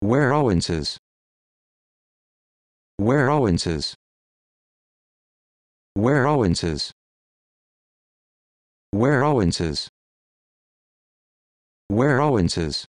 Where Owens is. Where Owens is. Where Owens is. Where Owens is. Where Owens is.